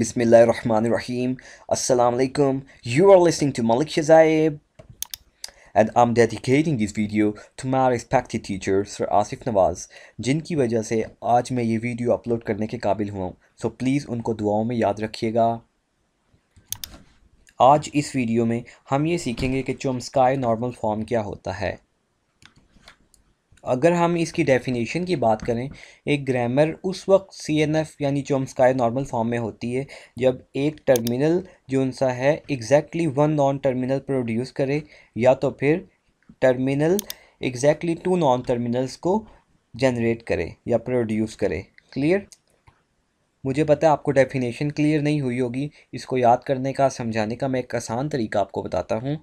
Bismillahirrahmanirrahim. Assalamu alaikum. You are listening to Malik Shazaib and I'm dedicating this video to my respected teacher Sir Asif Nawaz Jinki wajah se aaj main ye video upload karne ke kabil hua. हूँ so, please unko duaon mein yaad rakhiyega. आज इस video में हम ये सीखेंगे कि चोम्स्काई normal form क्या होता है अगर हम इसकी डेफिनेशन की बात करें एक ग्रामर उस वक्त सी एन एफ यानी चोम्स्काय नॉर्मल फॉर्म में होती है जब एक टर्मिनल जो उनसा है exactly one non terminal produce करे या तो फिर terminal exactly two non terminals को जनरेट करे या प्रोड्यूस करे क्लियर मुझे पता है आपको डेफिनेशन क्लियर नहीं हुई होगी इसको याद करने का समझाने का मैं एक आसान तरीका आपको बताता हूँ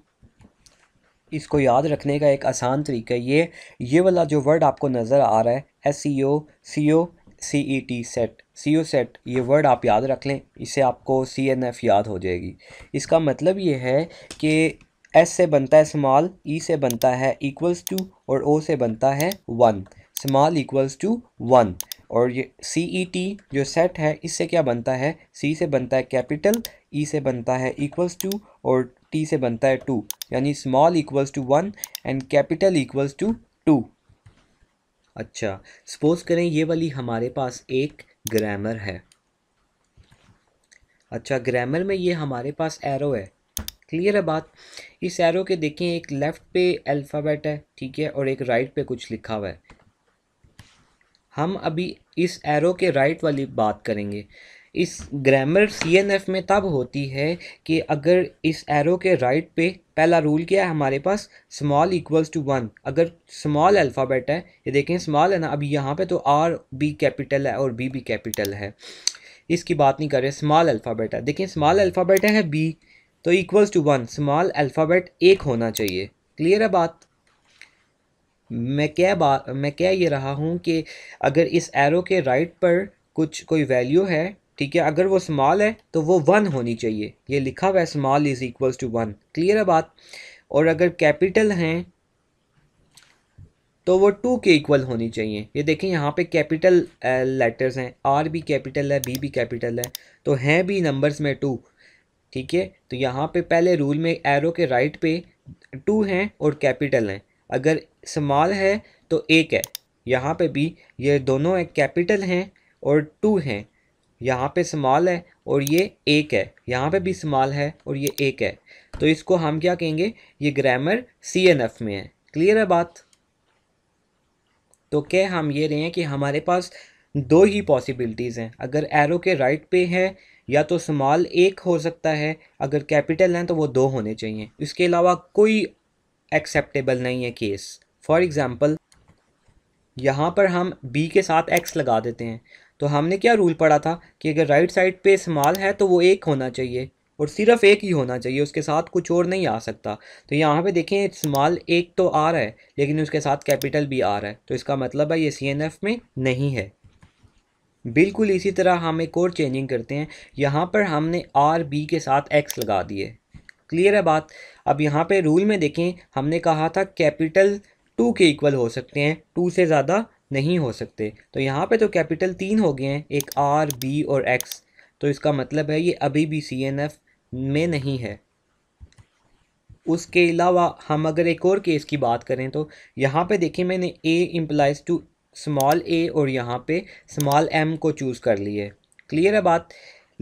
इसको याद रखने का एक आसान तरीका ये ये वाला जो वर्ड आपको नज़र आ रहा है S C O C O C E T set C O set ये वर्ड आप याद रख लें इससे आपको सी एन एफ़ याद हो जाएगी इसका मतलब ये है कि एस से बनता है स्मॉल ई e से बनता है इक्वल्स टू और ओ से बनता है one small equals to one और ये सी ई टी जो सेट है इससे क्या बनता है सी से बनता है कैपिटल ई e से बनता है इक्वल्स टू और टी से बनता है टू यानी small equals to one and capital equals to two अच्छा सपोज करें ये वाली हमारे पास एक ग्रामर है अच्छा ग्रामर में ये हमारे पास एरो है क्लियर है बात इस एरो के देखें एक लेफ़्ट पे अल्फ़ाबेट है ठीक है और एक राइट पे कुछ लिखा हुआ है हम अभी इस एरो के राइट वाली बात करेंगे इस ग्रामर सी एन एफ में तब होती है कि अगर इस एरो के राइट पे पहला रूल क्या है हमारे पास स्मॉल इक्वल्स टू वन अगर स्मॉल अल्फ़ाबेट है ये देखें स्मॉल है ना अभी यहाँ पे तो आर बी कैपिटल है और बी बी कैपिटल है इसकी बात नहीं कर रहे स्मॉल अल्फ़ाबेट है देखें स्मॉल अल्फ़ाबेट है बी तो equals to one small alphabet एक होना चाहिए क्लियर है बात मैं क्या बात मैं क्या ये रहा हूँ कि अगर इस एरो के राइट पर कुछ कोई वैल्यू है ठीक है अगर वो स्मॉल है तो वो वन होनी चाहिए ये लिखा हुआ है small is equals to one clear है बात और अगर कैपिटल हैं तो वो टू के इक्वल होनी चाहिए ये देखें यहाँ पे कैपिटल लेटर्स uh, हैं आर भी कैपिटल है बी भी कैपिटल है तो हैं भी नंबर्स में टू ठीक है तो यहाँ पे पहले रूल में एरो के राइट पे टू हैं और कैपिटल हैं अगर स्मॉल है तो एक है यहाँ पे भी ये दोनों कैपिटल हैं और टू हैं यहाँ पे स्मॉल है और ये एक है यहाँ पे भी स्मॉल है और ये एक है तो इसको हम क्या कहेंगे ये ग्रामर सी एन एफ में है क्लियर है बात तो क्या हम ये रहे हैं कि हमारे पास दो ही पॉसिबिलिटीज़ हैं अगर एरो के राइट पे है या तो स्मॉल एक हो सकता है अगर कैपिटल हैं तो वो दो होने चाहिए इसके अलावा कोई एक्सेप्टेबल नहीं है केस फॉर एग्ज़ाम्पल यहाँ पर हम बी के साथ एक्स लगा देते हैं तो हमने क्या रूल पढ़ा था कि अगर राइट साइड पे स्मॉल है तो वो एक होना चाहिए और सिर्फ एक ही होना चाहिए उसके साथ कुछ और नहीं आ सकता तो यहाँ पे देखें स्मॉल एक तो आ रहा है लेकिन उसके साथ कैपिटल भी आ रहा है तो इसका मतलब है ये सी में नहीं है बिल्कुल इसी तरह हम एक और चेंजिंग करते हैं यहाँ पर हमने आर बी के साथ एक्स लगा दिए क्लियर है बात अब यहाँ पे रूल में देखें हमने कहा था कैपिटल टू के इक्वल हो सकते हैं टू से ज़्यादा नहीं हो सकते तो यहाँ पे तो कैपिटल तीन हो गए हैं एक आर बी और एक्स तो इसका मतलब है ये अभी भी सी एन एफ में नहीं है उसके अलावा हम अगर एक और केस की बात करें तो यहाँ पे देखिए मैंने A implies to small A और यहाँ पे स्मॉल एम को चूज़ कर लिए क्लियर है बात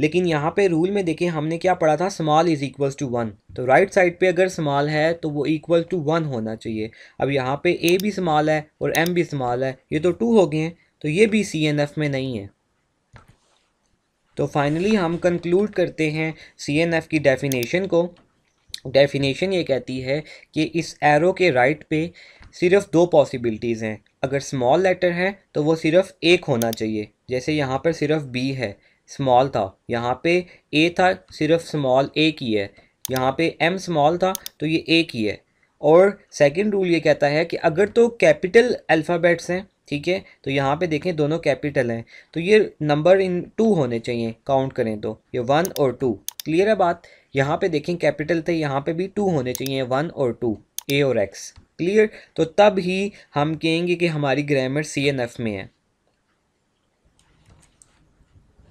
लेकिन यहाँ पे रूल में देखें हमने क्या पढ़ा था small is equals to one तो राइट right साइड पे अगर स्मॉल है तो वो इक्वल टू वन होना चाहिए अब यहाँ पे ए भी स्मॉल है और एम भी स्मॉल है ये तो टू हो गए हैं तो ये भी सी एन एफ में नहीं है तो फाइनली हम कंक्लूड करते हैं सी एन एफ की डेफिनेशन को डेफिनेशन ये कहती है कि इस एरो के राइट right पे सिर्फ दो पॉसिबिलिटीज़ हैं अगर स्मॉल लेटर है तो वो सिर्फ एक होना चाहिए जैसे यहाँ पर सिर्फ बी है स्मॉल था यहाँ पे ए था सिर्फ स्मॉल ए की है यहाँ पे एम स्मॉल था तो ये ए की है और सेकंड रूल ये कहता है कि अगर तो कैपिटल अल्फ़ाबेट्स हैं ठीक है तो यहाँ पे देखें दोनों कैपिटल हैं तो ये नंबर इन टू होने चाहिए काउंट करें तो ये वन और टू क्लियर है बात यहाँ पे देखें कैपिटल थे यहाँ पे भी टू होने चाहिए वन और टू ए और एक्स क्लियर तो तब ही हम कहेंगे कि हमारी ग्रामर सी एन एफ में है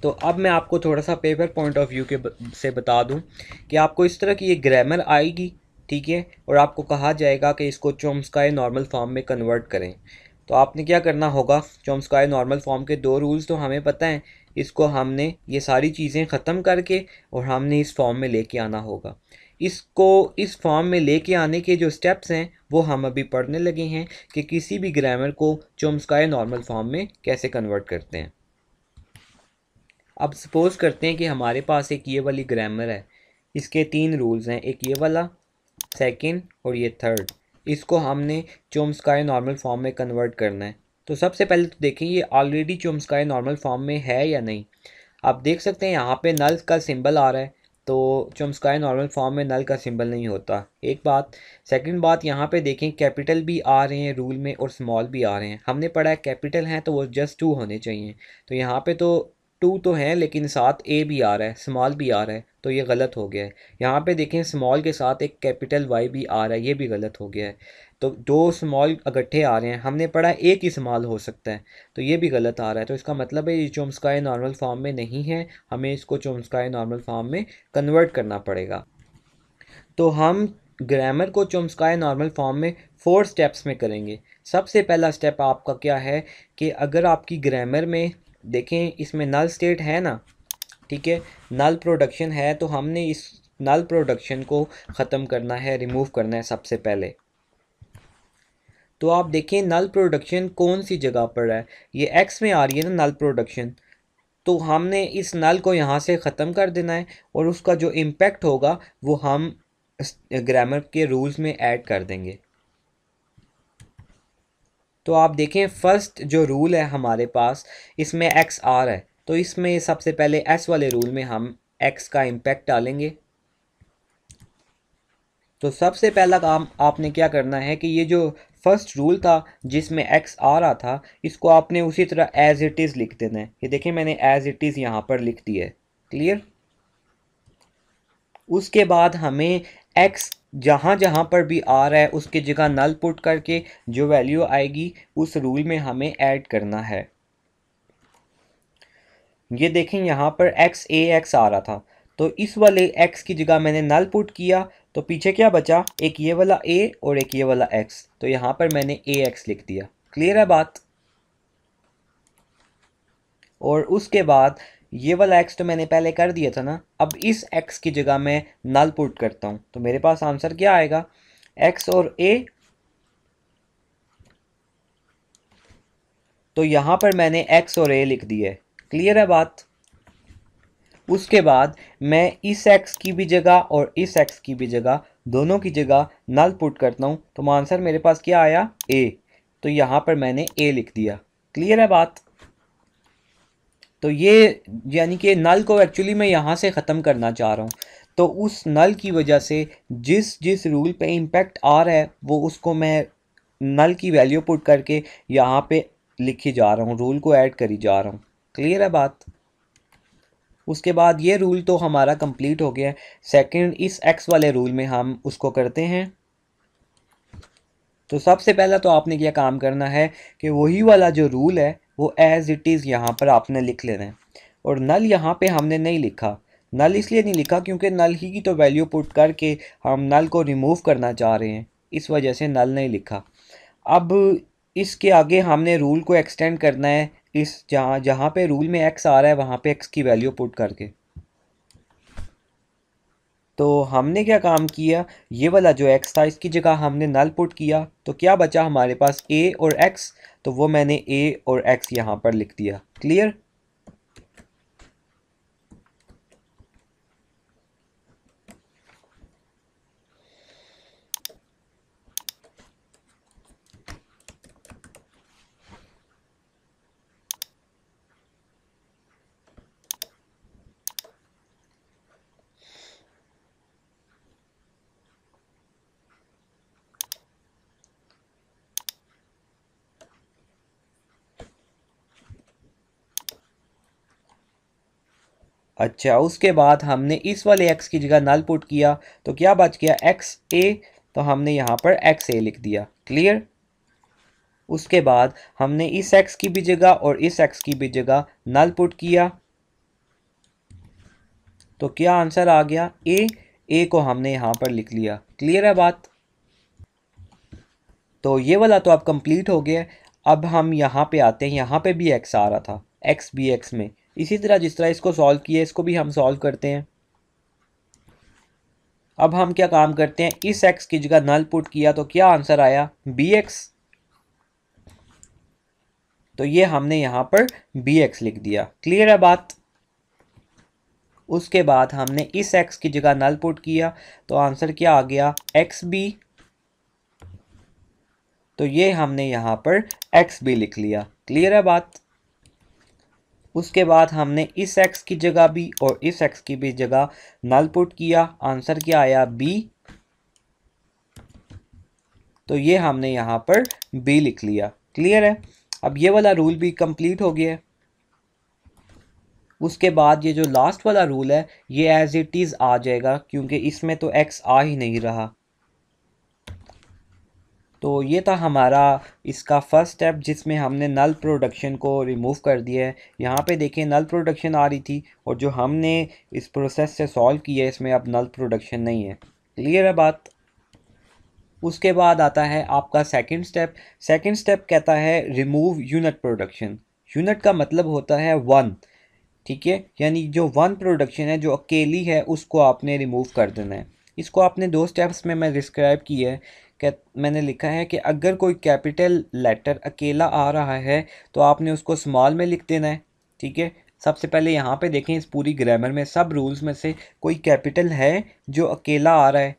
तो अब मैं आपको थोड़ा सा पेपर पॉइंट ऑफ व्यू के से बता दूं कि आपको इस तरह की ये ग्रामर आएगी ठीक है और आपको कहा जाएगा कि इसको चोम्स्काय नॉर्मल फॉर्म में कन्वर्ट करें तो आपने क्या करना होगा चोम्स्काय नॉर्मल फॉर्म के दो रूल्स तो हमें पता हैं इसको हमने ये सारी चीज़ें ख़त्म करके और हमने इस फॉर्म में ले आना होगा इसको इस फॉर्म में लेके आने के जो स्टेप्स हैं वो हम अभी पढ़ने लगे हैं कि किसी भी ग्रामर को चोम्स्काय नॉर्मल फॉर्म में कैसे कन्वर्ट करते हैं अब सपोज़ करते हैं कि हमारे पास एक ये वाली ग्रामर है इसके तीन रूल्स हैं एक ये वाला सेकंड और ये थर्ड इसको हमने चोम्सकाय नॉर्मल फॉर्म में कन्वर्ट करना है तो सबसे पहले तो देखें ये ऑलरेडी चोम्सकाय नॉर्मल फॉर्म में है या नहीं आप देख सकते हैं यहाँ पे नल का सिंबल आ रहा है तो चोम्सकाय नॉर्मल फॉर्म में नल का सिंबल नहीं होता एक बात सेकंड बात यहाँ पे देखें कैपिटल भी आ रहे हैं रूल में और स्मॉल भी आ रहे हैं हमने पढ़ा है कैपिटल हैं तो वो जस्ट टू होने चाहिए तो यहाँ पे तो टू तो हैं लेकिन साथ ए भी आ रहा है स्मॉल भी आ रहा है तो ये गलत हो गया है यहाँ पे देखें स्मॉल के साथ एक कैपिटल वाई भी आ रहा है ये भी गलत हो गया है तो दो स्मॉल इकट्ठे आ रहे हैं हमने पढ़ा एक ही स्मॉल हो सकता है तो ये भी गलत आ रहा है तो इसका मतलब है ये चोम्स्काय नॉर्मल फॉर्म में नहीं है हमें इसको चोम्स्काय नॉर्मल फॉर्म में कन्वर्ट करना पड़ेगा तो हम ग्रामर को चोम्स्काय नॉर्मल फॉर्म में फोर स्टेप्स में करेंगे सबसे पहला स्टेप आपका क्या है कि अगर आपकी ग्रामर में देखें इसमें नल स्टेट है ना ठीक है नल प्रोडक्शन है तो हमने इस नल प्रोडक्शन को ख़त्म करना है रिमूव करना है सबसे पहले तो आप देखें नल प्रोडक्शन कौन सी जगह पर है ये एक्स में आ रही है ना नल प्रोडक्शन तो हमने इस नल को यहाँ से ख़त्म कर देना है और उसका जो इम्पेक्ट होगा वो हम ग्रामर के रूल्स में ऐड कर देंगे तो आप देखें फ़र्स्ट जो रूल है हमारे पास इसमें एक्स आर है तो इसमें सबसे पहले एस वाले रूल में हम एक्स का इम्पैक्ट डालेंगे तो सबसे पहला काम आपने क्या करना है कि ये जो फर्स्ट रूल था जिसमें एक्स आ रहा था इसको आपने उसी तरह एज़ इट इज़ लिख देना है ये देखें मैंने एज़ इट इज़ यहाँ पर लिख दिया है क्लियर उसके बाद हमें एक्स जहाँ जहाँ पर भी आ रहा है उसकी जगह नल पुट करके जो वैल्यू आएगी उस रूल में हमें ऐड करना है ये देखें यहाँ पर एक्स ए एक्स आ रहा था तो इस वाले एक्स की जगह मैंने नल पुट किया तो पीछे क्या बचा एक ये वाला ए और एक ये वाला एक्स तो यहाँ पर मैंने ए एक्स लिख दिया क्लियर है बात और उसके बाद ये वाला एक्स तो मैंने पहले कर दिया था ना अब इस एक्स की जगह मैं नल पुट करता हूँ तो मेरे पास आंसर क्या आएगा एक्स और ए तो यहाँ पर मैंने एक्स और ए लिख दिया है क्लियर है बात उसके बाद मैं इस एक्स की भी जगह और इस एक्स की भी जगह दोनों की जगह नल पुट करता हूँ तो आंसर मेरे पास क्या आया ए तो यहाँ पर मैंने ए लिख दिया क्लियर है बात तो ये यानी कि नल को एक्चुअली मैं यहाँ से ख़त्म करना चाह रहा हूँ तो उस नल की वजह से जिस जिस रूल पे इम्पेक्ट आ रहा है वो उसको मैं नल की वैल्यू पुट करके यहाँ पे लिखी जा रहा हूँ रूल को ऐड करी जा रहा हूँ क्लियर है बात उसके बाद ये रूल तो हमारा कंप्लीट हो गया है सेकेंड इस एक्स वाले रूल में हम उसको करते हैं तो सबसे पहला तो आपने क्या काम करना है कि वही वाला जो रूल है वो एज़ इट इज़ यहाँ पर आपने लिख लेना है और नल यहाँ पे हमने नहीं लिखा नल इसलिए नहीं लिखा क्योंकि नल ही की तो वैल्यू पुट करके हम नल को रिमूव करना चाह रहे हैं इस वजह से नल नहीं लिखा अब इसके आगे हमने रूल को एक्सटेंड करना है इस जहाँ जहाँ पे रूल में एक्स आ रहा है वहाँ पे एक्स की वैल्यू पुट करके तो हमने क्या काम किया ये वाला जो एक्स था इसकी जगह हमने नल पुट किया तो क्या बचा हमारे पास ए और एक्स तो वो मैंने ए और एक्स यहाँ पर लिख दिया क्लियर अच्छा उसके बाद हमने इस वाले एक्स की जगह नल पुट किया तो क्या बच गया एक्स ए तो हमने यहाँ पर एक्स ए लिख दिया क्लियर उसके बाद हमने इस एक्स की भी जगह और इस एक्स की भी जगह नल पुट किया तो क्या आंसर आ गया ए ए को हमने यहाँ पर लिख लिया क्लियर है बात तो ये वाला तो अब कंप्लीट हो गया अब हम यहाँ पे आते हैं यहाँ पे भी एक्स आ रहा था एक्स बी एक्स में इसी तरह जिस तरह इसको सॉल्व किया इसको भी हम सॉल्व करते हैं अब हम क्या काम करते हैं इस एक्स की जगह नल पुट किया तो क्या आंसर आया बी एक्स तो ये हमने यहाँ पर बी एक्स लिख दिया क्लियर है बात उसके बाद हमने इस एक्स की जगह नल पुट किया तो आंसर क्या आ गया एक्स बी तो ये हमने यहाँ पर एक्स बी लिख लिया क्लियर है बात उसके बाद हमने इस एक्स की जगह भी और इस एक्स की भी जगह नल पुट किया आंसर क्या आया बी तो ये हमने यहाँ पर बी लिख लिया क्लियर है अब ये वाला रूल भी कंप्लीट हो गया है उसके बाद ये जो लास्ट वाला रूल है ये एज इट इज़ आ जाएगा क्योंकि इसमें तो एक्स आ ही नहीं रहा तो ये था हमारा इसका फर्स्ट स्टेप जिसमें हमने नल प्रोडक्शन को रिमूव कर दिया है यहाँ पे देखें नल प्रोडक्शन आ रही थी और जो हमने इस प्रोसेस से सॉल्व किया है इसमें अब नल प्रोडक्शन नहीं है क्लियर है बात उसके बाद आता है आपका सेकंड स्टेप सेकंड स्टेप कहता है रिमूव यूनिट प्रोडक्शन यूनिट का मतलब होता है वन ठीक है यानी जो वन प्रोडक्शन है जो अकेली है उसको आपने रिमूव कर देना है इसको आपने दो स्टेप्स में मैं डिस्क्राइब किया है मैंने लिखा है कि अगर कोई कैपिटल लेटर अकेला आ रहा है तो आपने उसको स्मॉल में लिख देना है ठीक है सबसे पहले यहाँ पे देखें इस पूरी ग्रामर में सब रूल्स में से कोई कैपिटल है जो अकेला आ रहा है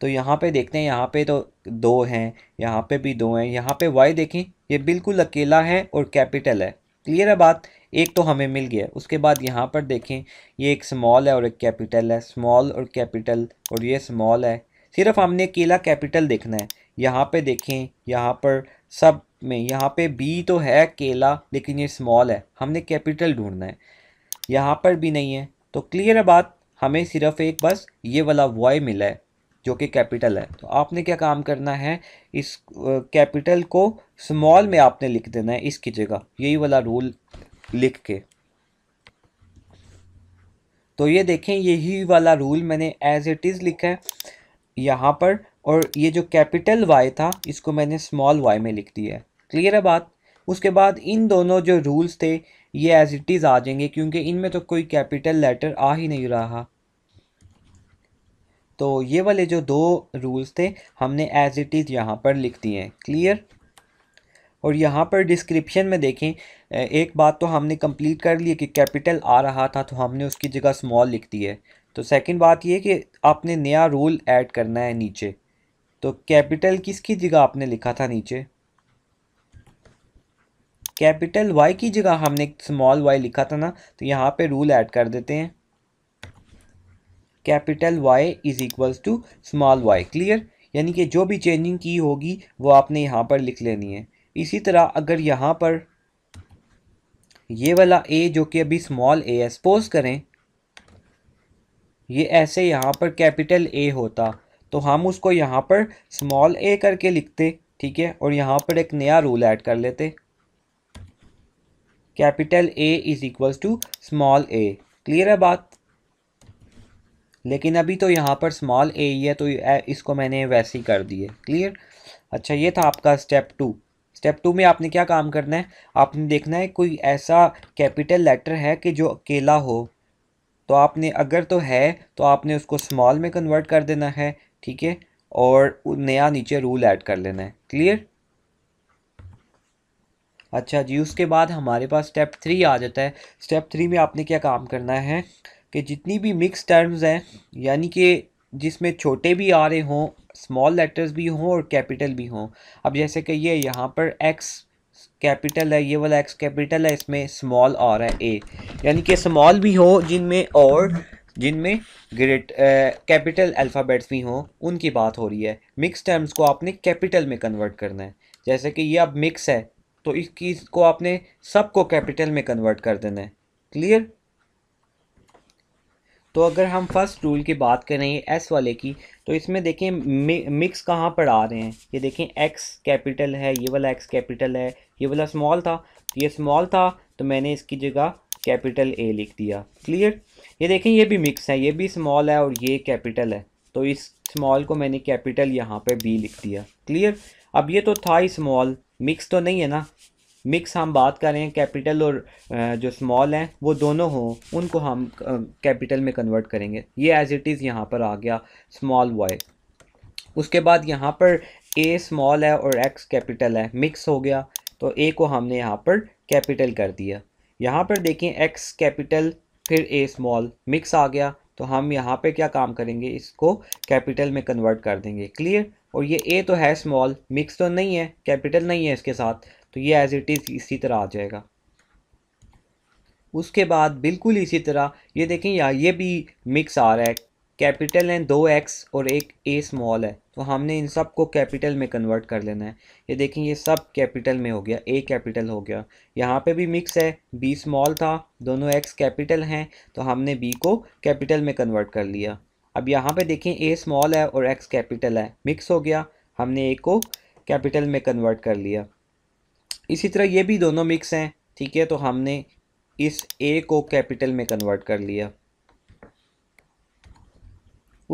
तो यहाँ पे देखते हैं यहाँ पे तो दो हैं यहाँ पे भी दो हैं यहाँ पे वाई देखें ये बिल्कुल अकेला है और कैपिटल है क्लियर है बात एक तो हमें मिल गया उसके बाद यहाँ पर देखें ये एक स्मॉल है और एक कैपिटल है स्मॉल और कैपिटल और ये स्मॉल है सिर्फ हमने केला कैपिटल देखना है यहाँ पे देखें यहाँ पर सब में यहाँ पे बी तो है केला लेकिन ये स्मॉल है हमने कैपिटल ढूंढना है यहाँ पर भी नहीं है तो क्लियर है बात हमें सिर्फ एक बस ये वाला वॉय मिला है जो कि कैपिटल है तो आपने क्या काम करना है इस कैपिटल को स्मॉल में आपने लिख देना है इसकी जगह यही वाला रूल लिख के तो ये देखें यही वाला रूल मैंने एज इट इज़ लिखा है यहाँ पर और ये जो कैपिटल वाई था इसको मैंने स्मॉल वाई में लिख दिया है क्लियर है बात उसके बाद इन दोनों जो रूल्स थे ये एज इट इज़ आ जाएंगे क्योंकि इनमें तो कोई कैपिटल लेटर आ ही नहीं रहा तो ये वाले जो दो रूल्स थे हमने एज इट इज़ यहाँ पर लिख दिए हैं क्लियर और यहाँ पर डिस्क्रिप्शन में देखें एक बात तो हमने कंप्लीट कर ली कि कैपिटल आ रहा था तो हमने उसकी जगह स्मॉल लिख दी है तो सेकंड बात यह कि आपने नया रूल ऐड करना है नीचे तो कैपिटल किसकी जगह आपने लिखा था नीचे कैपिटल वाई की जगह हमने स्मॉल वाई लिखा था ना तो यहाँ पे रूल ऐड कर देते हैं capital Y is equals to small Y clear यानी कि जो भी चेंजिंग की होगी वो आपने यहाँ पर लिख लेनी है इसी तरह अगर यहाँ पर ये वाला ए जो कि अभी स्मॉल ए है सपोज करें ये ऐसे यहाँ पर कैपिटल ए होता तो हम उसको यहाँ पर स्मॉल ए करके लिखते ठीक है और यहाँ पर एक नया रूल ऐड कर लेते capital A is equals to small A clear है बात लेकिन अभी तो यहाँ पर स्मॉल ए ही है तो इसको मैंने वैसे ही कर दिए क्लियर अच्छा ये था आपका स्टेप टू स्टेप टू में आपने क्या काम करना है आपने देखना है कोई ऐसा कैपिटल लेटर है कि जो अकेला हो तो आपने अगर तो है तो आपने उसको स्मॉल में कन्वर्ट कर देना है ठीक है और नया नीचे रूल ऐड कर लेना है क्लियर अच्छा जी उसके बाद हमारे पास स्टेप थ्री आ जाता है स्टेप थ्री में आपने क्या काम करना है कि जितनी भी मिक्स टर्म्स हैं यानी कि जिसमें छोटे भी आ रहे हों स्मॉल लेटर्स भी हों और कैपिटल भी हों अब जैसे कि ये यहाँ पर एक्स कैपिटल है ये वाला एक्स कैपिटल है इसमें स्मॉल और है ए यानी कि स्मॉल भी हो जिनमें और जिनमें ग्रेट कैपिटल अल्फ़ाबेट्स भी हों उनकी बात हो रही है मिक्स टर्म्स को आपने कैपिटल में कन्वर्ट करना है जैसे कि ये अब मिक्स है तो इसकी को आपने सबको कैपिटल में कन्वर्ट कर देना है क्लियर तो अगर हम फर्स्ट रूल की बात करें एस वाले की तो इसमें देखें मि, मिक्स कहाँ पर आ रहे हैं ये देखें एक्स कैपिटल है ये वाला एक्स कैपिटल है ये वाला स्मॉल था तो ये स्मॉल था तो मैंने इसकी जगह कैपिटल ए लिख दिया क्लियर ये देखें ये भी मिक्स है ये भी स्मॉल है और ये कैपिटल है तो इस स्मॉल को मैंने कैपिटल यहाँ पर बी लिख दिया क्लियर अब ये तो था ही स्मॉल मिक्स तो नहीं है ना मिक्स हम बात करें कैपिटल और जो स्मॉल हैं वो दोनों हों उनको हम कैपिटल में कन्वर्ट करेंगे ये एज इट इज़ यहाँ पर आ गया स्मॉल वाई उसके बाद यहाँ पर ए स्मॉल है और एक्स कैपिटल है मिक्स हो गया तो ए को हमने यहाँ पर कैपिटल कर दिया यहाँ पर देखें एक्स कैपिटल फिर ए स्मॉल मिक्स आ गया तो हम यहाँ पे क्या काम करेंगे इसको कैपिटल में कन्वर्ट कर देंगे क्लियर और ये ए तो है स्मॉल मिक्स तो नहीं है कैपिटल नहीं है इसके साथ तो ये एज़ इट इज़ इसी तरह आ जाएगा उसके बाद बिल्कुल इसी तरह ये देखें यार ये भी मिक्स आ रहा है कैपिटल हैं दो एक्स और एक ए स्मॉल है तो हमने इन सब को कैपिटल में कन्वर्ट कर लेना है ये देखें ये सब कैपिटल में हो गया ए कैपिटल हो गया यहाँ पे भी मिक्स है बी स्मॉल था दोनों एक्स कैपिटल हैं तो हमने बी को कैपिटल में कन्वर्ट कर लिया अब यहाँ पे देखें ए स्मॉल है और एक्स कैपिटल है मिक्स हो गया हमने ए को कैपिटल में कन्वर्ट कर लिया इसी तरह ये भी दोनों मिक्स हैं ठीक है तो हमने इस ए को कैपिटल में कन्वर्ट कर लिया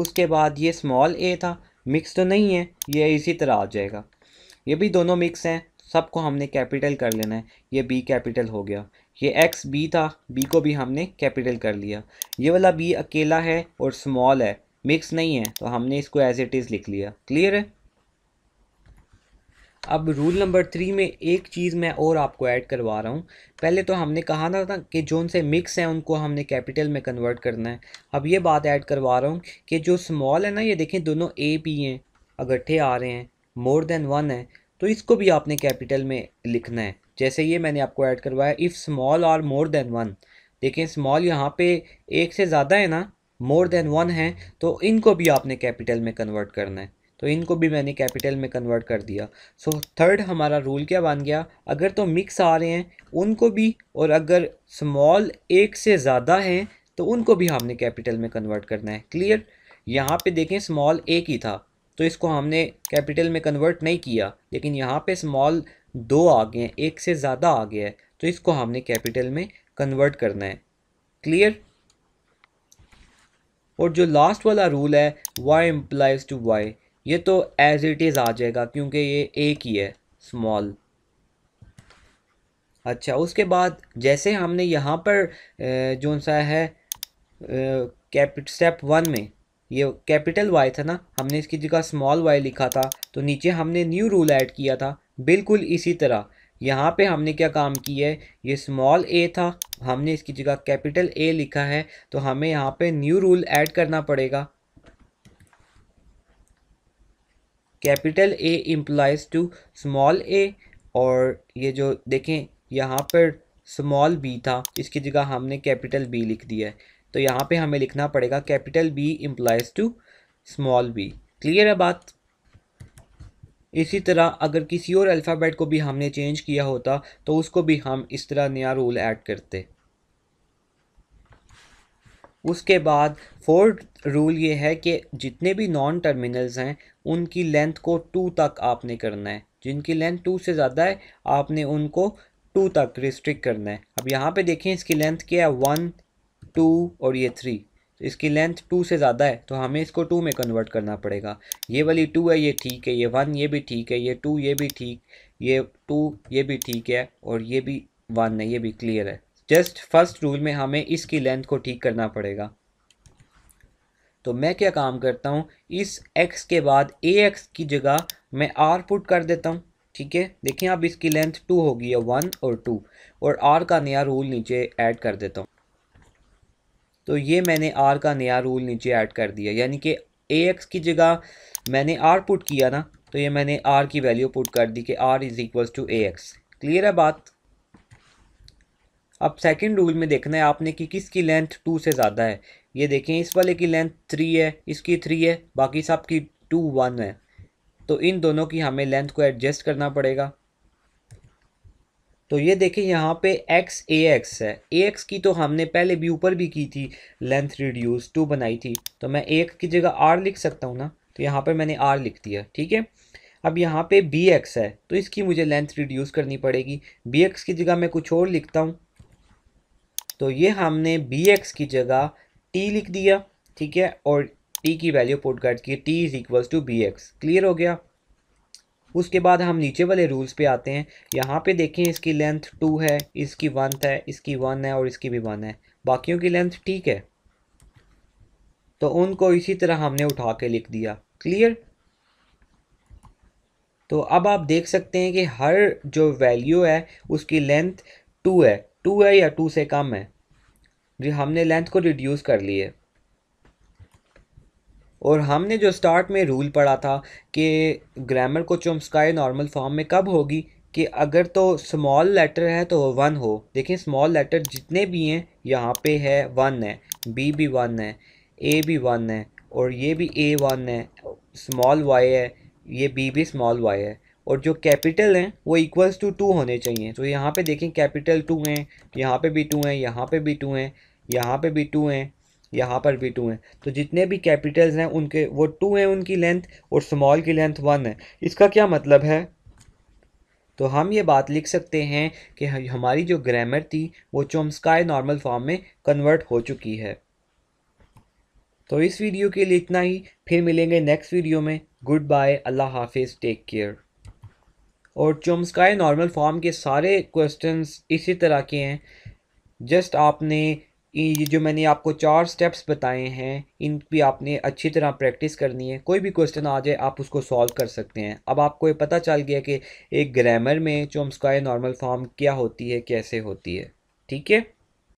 उसके बाद ये स्मॉल ए था मिक्स तो नहीं है ये इसी तरह आ जाएगा ये भी दोनों मिक्स हैं सबको हमने कैपिटल कर लेना है ये बी कैपिटल हो गया ये एक्स बी था बी को भी हमने कैपिटल कर लिया ये वाला बी अकेला है और स्मॉल है मिक्स नहीं है तो हमने इसको एज इट इज़ लिख लिया क्लियर है अब रूल नंबर थ्री में एक चीज़ मैं और आपको ऐड करवा रहा हूँ पहले तो हमने कहा ना था कि जो उनसे मिक्स हैं उनको हमने कैपिटल में कन्वर्ट करना है अब ये बात ऐड करवा रहा हूँ कि जो स्मॉल है ना ये देखें दोनों ए पी हैं अगट्ठे आ रहे हैं मोर देन वन है तो इसको भी आपने कैपिटल में लिखना है जैसे ये मैंने आपको ऐड करवाया इफ़ स्मॉल और मोर देन वन देखें स्मॉल यहाँ पे एक से ज़्यादा है ना मोर देन वन है तो इनको भी आपने कैपिटल में कन्वर्ट करना है तो इनको भी मैंने कैपिटल में कन्वर्ट कर दिया सो so, थर्ड हमारा रूल क्या बन गया अगर तो मिक्स आ रहे हैं उनको भी और अगर स्मॉल एक से ज़्यादा हैं तो उनको भी हमने कैपिटल में कन्वर्ट करना है क्लियर यहाँ पे देखें स्मॉल एक ही था तो इसको हमने कैपिटल में कन्वर्ट नहीं किया लेकिन यहाँ पे स्मॉल दो आ गए हैं एक से ज़्यादा आ गया है तो इसको हमने कैपिटल में कन्वर्ट करना है क्लियर और जो लास्ट वाला रूल है वाई एम्प्लाइज टू वाई ये तो एज इट इज़ आ जाएगा क्योंकि ये एक ही है स्मॉल अच्छा उसके बाद जैसे हमने यहाँ पर जो सा है कैपिट स्टेप वन में ये कैपिटल वाई था ना हमने इसकी जगह स्मॉल वाई लिखा था तो नीचे हमने न्यू रूल ऐड किया था बिल्कुल इसी तरह यहाँ पे हमने क्या काम किया है ये स्मॉल ए था हमने इसकी जगह कैपिटल ए लिखा है तो हमें यहाँ पे न्यू रूल ऐड करना पड़ेगा capital A implies to small A और ये जो देखें यहाँ पर स्मॉल बी था इसकी जगह हमने कैपिटल बी लिख दिया है तो यहाँ पे हमें लिखना पड़ेगा capital B implies to small B clear है बात इसी तरह अगर किसी और अल्फ़ाबेट को भी हमने चेंज किया होता तो उसको भी हम इस तरह नया रूल ऐड करते उसके बाद फोर्थ रूल ये है कि जितने भी नॉन टर्मिनल्स हैं उनकी लेंथ को टू तक आपने करना है जिनकी लेंथ टू से ज़्यादा है आपने उनको टू तक रिस्ट्रिक्ट करना है अब यहाँ पे देखें इसकी लेंथ क्या है वन टू और ये थ्री तो इसकी लेंथ टू से ज़्यादा है तो हमें इसको टू में कन्वर्ट करना पड़ेगा ये वाली टू है ये ठीक है ये वन ये भी ठीक है ये टू ये भी ठीक ये टू ये भी ठीक है और ये भी वन है ये भी क्लियर है जस्ट फर्स्ट रूल में हमें इसकी लेंथ को ठीक करना पड़ेगा तो मैं क्या काम करता हूँ इस एक्स के बाद ए एक्स की जगह मैं आर पुट कर देता हूँ ठीक है देखिए अब इसकी लेंथ टू होगी या वन और टू और आर का नया रूल नीचे ऐड कर देता हूँ तो ये मैंने आर का नया रूल नीचे ऐड कर दिया यानी कि ए एक्स की जगह मैंने आर पुट किया ना तो ये मैंने आर की वैल्यू पुट कर दी कि R is equals to A X clear है बात अब सेकंड रूल में देखना है आपने कि किसकी लेंथ टू से ज़्यादा है ये देखें इस वाले की लेंथ थ्री है इसकी थ्री है बाकी सब की टू वन है तो इन दोनों की हमें लेंथ को एडजस्ट करना पड़ेगा तो ये देखें यहाँ पे एक्स ए एक्स है ए एक्स की तो हमने पहले भी ऊपर भी की थी लेंथ रिड्यूस टू बनाई थी तो मैं एक की जगह आर लिख सकता हूँ ना तो यहाँ पे मैंने आर लिख दिया ठीक है अब यहाँ पे बी एक्स है तो इसकी मुझे लेंथ रिड्यूस करनी पड़ेगी बी एक्स की जगह मैं कुछ और लिखता हूँ तो ये हमने बी एक्स की जगह टी लिख दिया ठीक है और टी की वैल्यू पुट कर की T is equals to B X clear हो गया उसके बाद हम नीचे वाले रूल्स पे आते हैं यहाँ पे देखें इसकी लेंथ टू है इसकी वन है इसकी वन है और इसकी भी वन है बाकियों की लेंथ ठीक है तो उनको इसी तरह हमने उठा के लिख दिया क्लियर तो अब आप देख सकते हैं कि हर जो वैल्यू है उसकी लेंथ टू है टू है या टू से कम है जी हमने लेंथ को रिड्यूस कर लिए और हमने जो स्टार्ट में रूल पढ़ा था कि ग्रामर को चोम्स्काई नॉर्मल फॉर्म में कब होगी कि अगर तो स्मॉल लेटर है तो वन हो देखिए स्मॉल लेटर जितने भी हैं यहाँ पे है वन है बी भी वन है ए भी वन है और ये भी ए वन है स्मॉल वाई है ये बी भी स्मॉल वाई है और जो कैपिटल हैं वो इक्वल्स टू टू होने चाहिए तो यहाँ पे देखें कैपिटल टू हैं यहाँ पे भी टू हैं यहाँ पे भी टू हैं यहाँ पे भी टू हैं यहाँ पर भी टू हैं तो जितने भी कैपिटल्स हैं उनके वो टू हैं उनकी लेंथ और स्मॉल की लेंथ वन है इसका क्या मतलब है तो हम ये बात लिख सकते हैं कि हमारी जो ग्रामर थी वो चोम्स्काय नॉर्मल फॉर्म में कन्वर्ट हो चुकी है तो इस वीडियो के लिए इतना ही फिर मिलेंगे नेक्स्ट वीडियो में गुड बाय अल्लाह हाफिज़ टेक केयर और चोम्स्काई नॉर्मल फॉर्म के सारे क्वेश्चंस इसी तरह के हैं जस्ट आपने ये जो मैंने आपको चार स्टेप्स बताए हैं इन भी आपने अच्छी तरह प्रैक्टिस करनी है कोई भी क्वेश्चन आ जाए आप उसको सॉल्व कर सकते हैं अब आपको ये पता चल गया कि एक ग्रामर में चोम्स्काई नॉर्मल फॉर्म क्या होती है कैसे होती है ठीक है